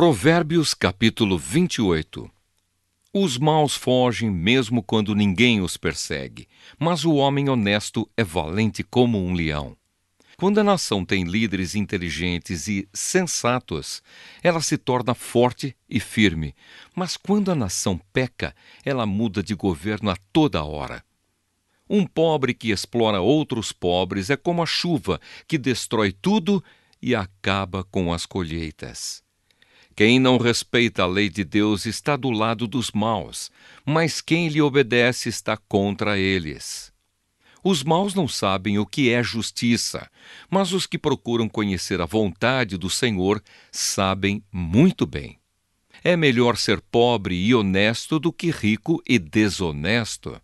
Provérbios capítulo 28 Os maus fogem mesmo quando ninguém os persegue, mas o homem honesto é valente como um leão. Quando a nação tem líderes inteligentes e sensatos, ela se torna forte e firme. Mas quando a nação peca, ela muda de governo a toda hora. Um pobre que explora outros pobres é como a chuva que destrói tudo e acaba com as colheitas. Quem não respeita a lei de Deus está do lado dos maus, mas quem lhe obedece está contra eles. Os maus não sabem o que é justiça, mas os que procuram conhecer a vontade do Senhor sabem muito bem. É melhor ser pobre e honesto do que rico e desonesto.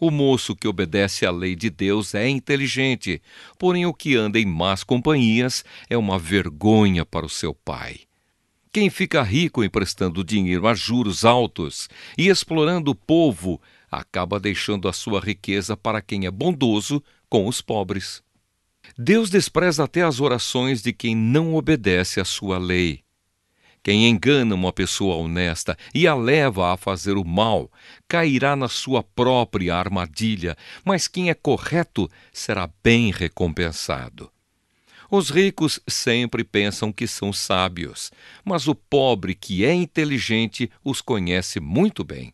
O moço que obedece à lei de Deus é inteligente, porém o que anda em más companhias é uma vergonha para o seu pai. Quem fica rico emprestando dinheiro a juros altos e explorando o povo acaba deixando a sua riqueza para quem é bondoso com os pobres. Deus despreza até as orações de quem não obedece à sua lei. Quem engana uma pessoa honesta e a leva a fazer o mal, cairá na sua própria armadilha, mas quem é correto será bem recompensado. Os ricos sempre pensam que são sábios, mas o pobre que é inteligente os conhece muito bem.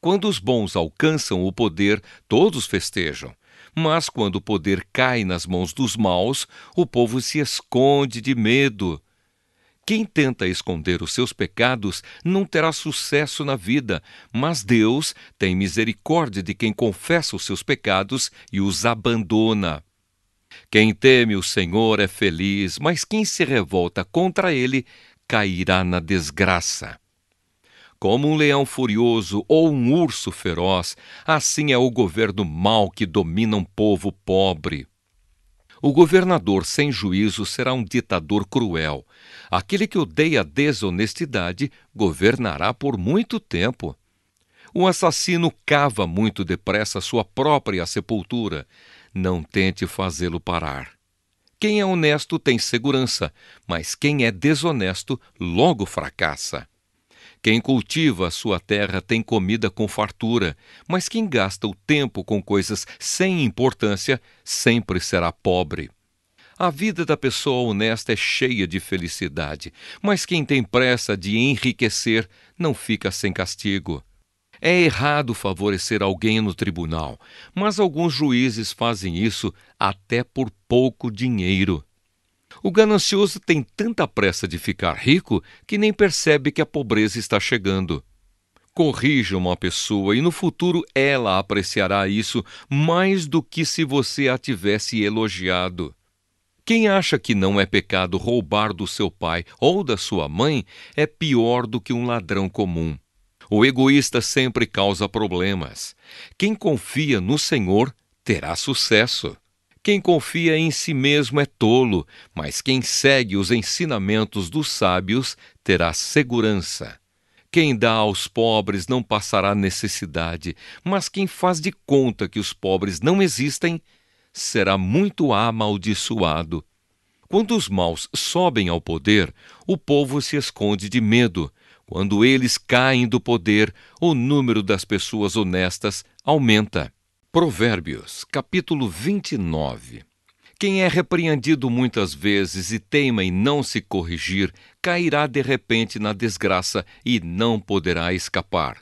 Quando os bons alcançam o poder, todos festejam. Mas quando o poder cai nas mãos dos maus, o povo se esconde de medo. Quem tenta esconder os seus pecados não terá sucesso na vida, mas Deus tem misericórdia de quem confessa os seus pecados e os abandona. Quem teme o Senhor é feliz, mas quem se revolta contra ele cairá na desgraça. Como um leão furioso ou um urso feroz, assim é o governo mau que domina um povo pobre. O governador sem juízo será um ditador cruel. Aquele que odeia a desonestidade governará por muito tempo. O assassino cava muito depressa sua própria sepultura não tente fazê-lo parar. Quem é honesto tem segurança, mas quem é desonesto logo fracassa. Quem cultiva a sua terra tem comida com fartura, mas quem gasta o tempo com coisas sem importância sempre será pobre. A vida da pessoa honesta é cheia de felicidade, mas quem tem pressa de enriquecer não fica sem castigo. É errado favorecer alguém no tribunal, mas alguns juízes fazem isso até por pouco dinheiro. O ganancioso tem tanta pressa de ficar rico que nem percebe que a pobreza está chegando. Corrija uma pessoa e no futuro ela apreciará isso mais do que se você a tivesse elogiado. Quem acha que não é pecado roubar do seu pai ou da sua mãe é pior do que um ladrão comum. O egoísta sempre causa problemas. Quem confia no Senhor terá sucesso. Quem confia em si mesmo é tolo, mas quem segue os ensinamentos dos sábios terá segurança. Quem dá aos pobres não passará necessidade, mas quem faz de conta que os pobres não existem será muito amaldiçoado. Quando os maus sobem ao poder, o povo se esconde de medo, quando eles caem do poder, o número das pessoas honestas aumenta. Provérbios, capítulo 29. Quem é repreendido muitas vezes e teima em não se corrigir, cairá de repente na desgraça e não poderá escapar.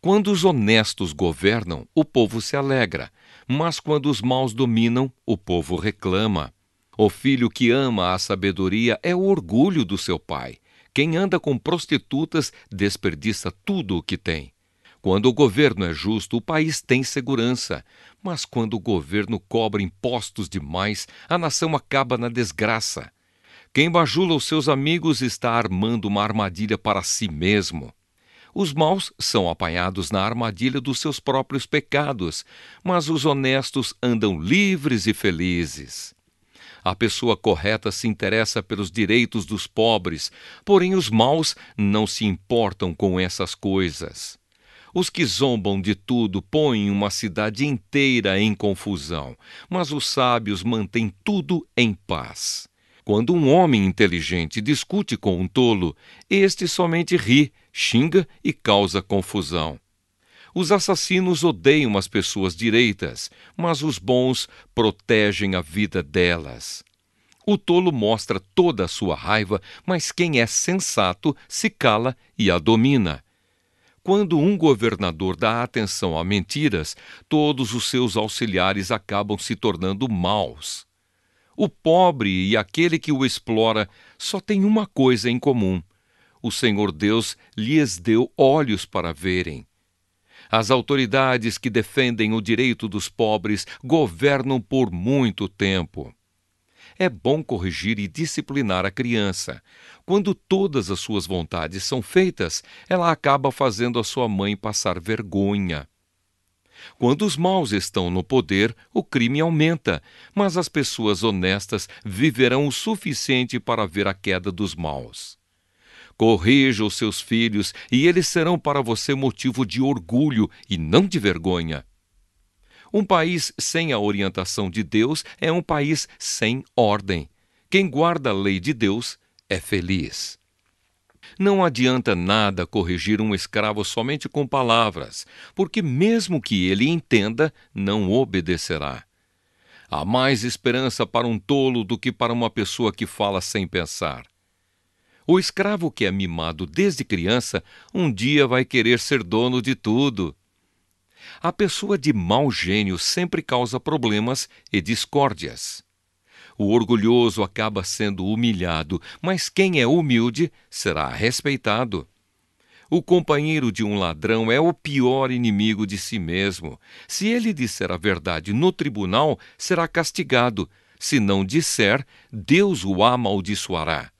Quando os honestos governam, o povo se alegra, mas quando os maus dominam, o povo reclama. O filho que ama a sabedoria é o orgulho do seu pai, quem anda com prostitutas desperdiça tudo o que tem. Quando o governo é justo, o país tem segurança. Mas quando o governo cobra impostos demais, a nação acaba na desgraça. Quem bajula os seus amigos está armando uma armadilha para si mesmo. Os maus são apanhados na armadilha dos seus próprios pecados, mas os honestos andam livres e felizes. A pessoa correta se interessa pelos direitos dos pobres, porém os maus não se importam com essas coisas. Os que zombam de tudo põem uma cidade inteira em confusão, mas os sábios mantêm tudo em paz. Quando um homem inteligente discute com um tolo, este somente ri, xinga e causa confusão. Os assassinos odeiam as pessoas direitas, mas os bons protegem a vida delas. O tolo mostra toda a sua raiva, mas quem é sensato se cala e a domina. Quando um governador dá atenção a mentiras, todos os seus auxiliares acabam se tornando maus. O pobre e aquele que o explora só têm uma coisa em comum: o Senhor Deus lhes deu olhos para verem, as autoridades que defendem o direito dos pobres governam por muito tempo. É bom corrigir e disciplinar a criança. Quando todas as suas vontades são feitas, ela acaba fazendo a sua mãe passar vergonha. Quando os maus estão no poder, o crime aumenta, mas as pessoas honestas viverão o suficiente para ver a queda dos maus. Corrija os seus filhos, e eles serão para você motivo de orgulho e não de vergonha. Um país sem a orientação de Deus é um país sem ordem. Quem guarda a lei de Deus é feliz. Não adianta nada corrigir um escravo somente com palavras, porque, mesmo que ele entenda, não obedecerá. Há mais esperança para um tolo do que para uma pessoa que fala sem pensar. O escravo que é mimado desde criança um dia vai querer ser dono de tudo. A pessoa de mau gênio sempre causa problemas e discórdias. O orgulhoso acaba sendo humilhado, mas quem é humilde será respeitado. O companheiro de um ladrão é o pior inimigo de si mesmo. Se ele disser a verdade no tribunal, será castigado. Se não disser, Deus o amaldiçoará.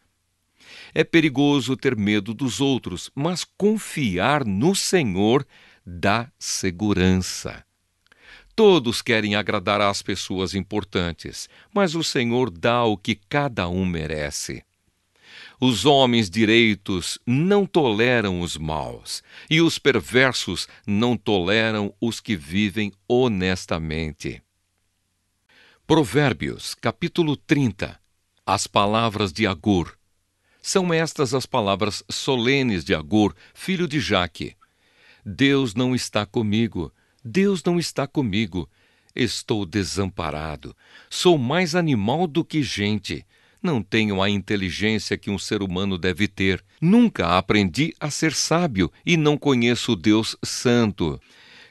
É perigoso ter medo dos outros, mas confiar no Senhor dá segurança. Todos querem agradar às pessoas importantes, mas o Senhor dá o que cada um merece. Os homens direitos não toleram os maus, e os perversos não toleram os que vivem honestamente. Provérbios, capítulo 30 As palavras de Agur são estas as palavras solenes de Agur, filho de Jaque. Deus não está comigo, Deus não está comigo. Estou desamparado. Sou mais animal do que gente. Não tenho a inteligência que um ser humano deve ter. Nunca aprendi a ser sábio e não conheço o Deus Santo.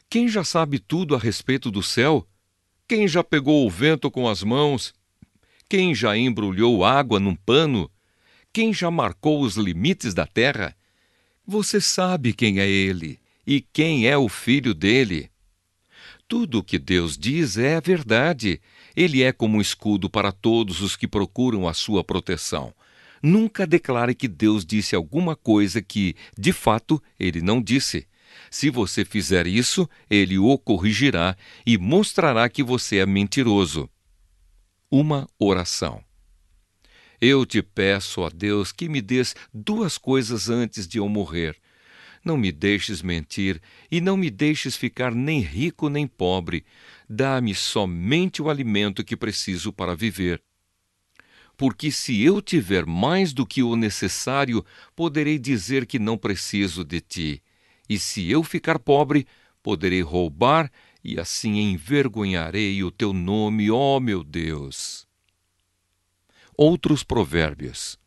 Quem já sabe tudo a respeito do céu? Quem já pegou o vento com as mãos? Quem já embrulhou água num pano? quem já marcou os limites da terra? Você sabe quem é ele e quem é o filho dele. Tudo o que Deus diz é verdade. Ele é como um escudo para todos os que procuram a sua proteção. Nunca declare que Deus disse alguma coisa que, de fato, ele não disse. Se você fizer isso, ele o corrigirá e mostrará que você é mentiroso. Uma oração. Eu te peço, ó Deus, que me dês duas coisas antes de eu morrer. Não me deixes mentir e não me deixes ficar nem rico nem pobre. Dá-me somente o alimento que preciso para viver. Porque se eu tiver mais do que o necessário, poderei dizer que não preciso de ti. E se eu ficar pobre, poderei roubar e assim envergonharei o teu nome, ó meu Deus. Outros provérbios.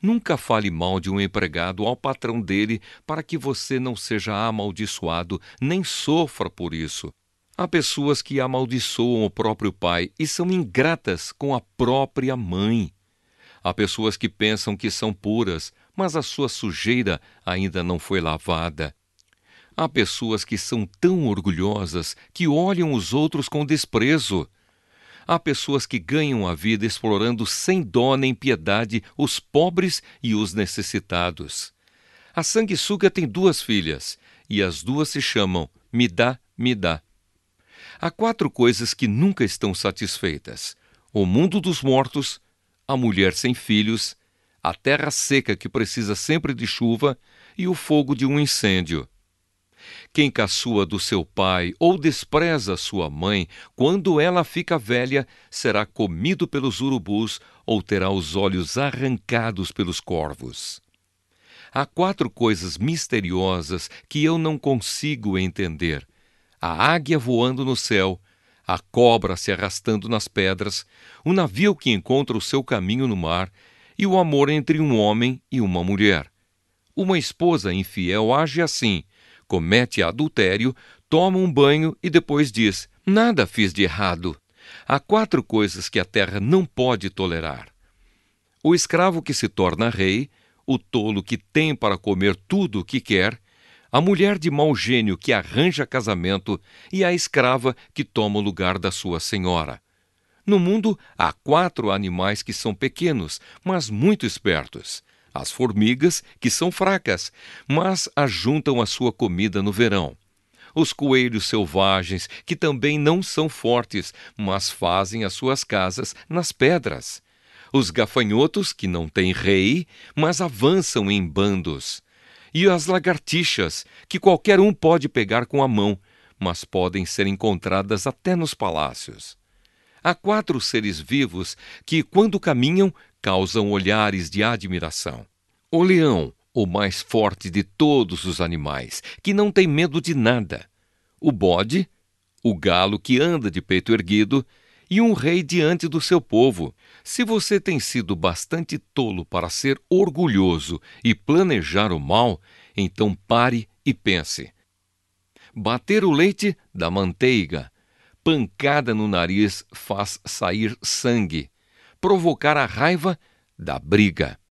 Nunca fale mal de um empregado ao patrão dele para que você não seja amaldiçoado nem sofra por isso. Há pessoas que amaldiçoam o próprio pai e são ingratas com a própria mãe. Há pessoas que pensam que são puras, mas a sua sujeira ainda não foi lavada. Há pessoas que são tão orgulhosas que olham os outros com desprezo. Há pessoas que ganham a vida explorando sem dó nem piedade os pobres e os necessitados. A sanguessuga tem duas filhas, e as duas se chamam Me dá, me dá. Há quatro coisas que nunca estão satisfeitas: o mundo dos mortos, a mulher sem filhos, a terra seca que precisa sempre de chuva e o fogo de um incêndio. Quem caçua do seu pai ou despreza sua mãe, quando ela fica velha, será comido pelos urubus ou terá os olhos arrancados pelos corvos. Há quatro coisas misteriosas que eu não consigo entender: a águia voando no céu, a cobra se arrastando nas pedras, o navio que encontra o seu caminho no mar e o amor entre um homem e uma mulher. Uma esposa infiel age assim, comete adultério, toma um banho e depois diz: Nada fiz de errado. Há quatro coisas que a terra não pode tolerar: o escravo que se torna rei, o tolo que tem para comer tudo o que quer, a mulher de mau gênio que arranja casamento e a escrava que toma o lugar da sua senhora. No mundo há quatro animais que são pequenos, mas muito espertos as formigas, que são fracas, mas ajuntam a sua comida no verão. Os coelhos selvagens, que também não são fortes, mas fazem as suas casas nas pedras. Os gafanhotos, que não têm rei, mas avançam em bandos. E as lagartixas, que qualquer um pode pegar com a mão, mas podem ser encontradas até nos palácios. Há quatro seres vivos que, quando caminham, causam olhares de admiração. O leão, o mais forte de todos os animais, que não tem medo de nada. O bode, o galo que anda de peito erguido, e um rei diante do seu povo. Se você tem sido bastante tolo para ser orgulhoso e planejar o mal, então pare e pense. Bater o leite da manteiga, pancada no nariz faz sair sangue, provocar a raiva da briga.